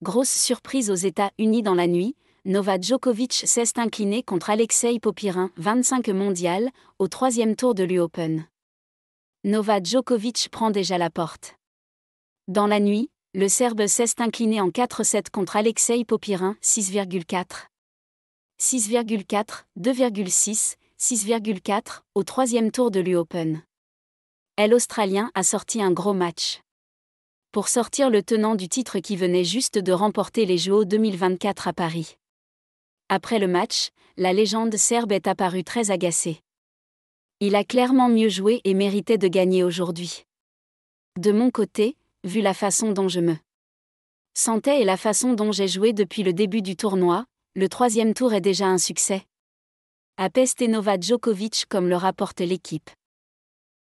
Grosse surprise aux États-Unis dans la nuit, Novak Djokovic cesse incliné contre Alexei Popirin, 25 mondial, au troisième tour de l'U-Open. Novak Djokovic prend déjà la porte. Dans la nuit, le Serbe cesse d'incliner en 4-7 contre Alexei Popirin, 6,4. 6,4, 2,6, 6,4, au troisième tour de l'U-Open. L'Australien a sorti un gros match pour sortir le tenant du titre qui venait juste de remporter les Jeux 2024 à Paris. Après le match, la légende serbe est apparue très agacée. Il a clairement mieux joué et méritait de gagner aujourd'hui. De mon côté, vu la façon dont je me sentais et la façon dont j'ai joué depuis le début du tournoi, le troisième tour est déjà un succès. A Pestenova Djokovic comme le rapporte l'équipe.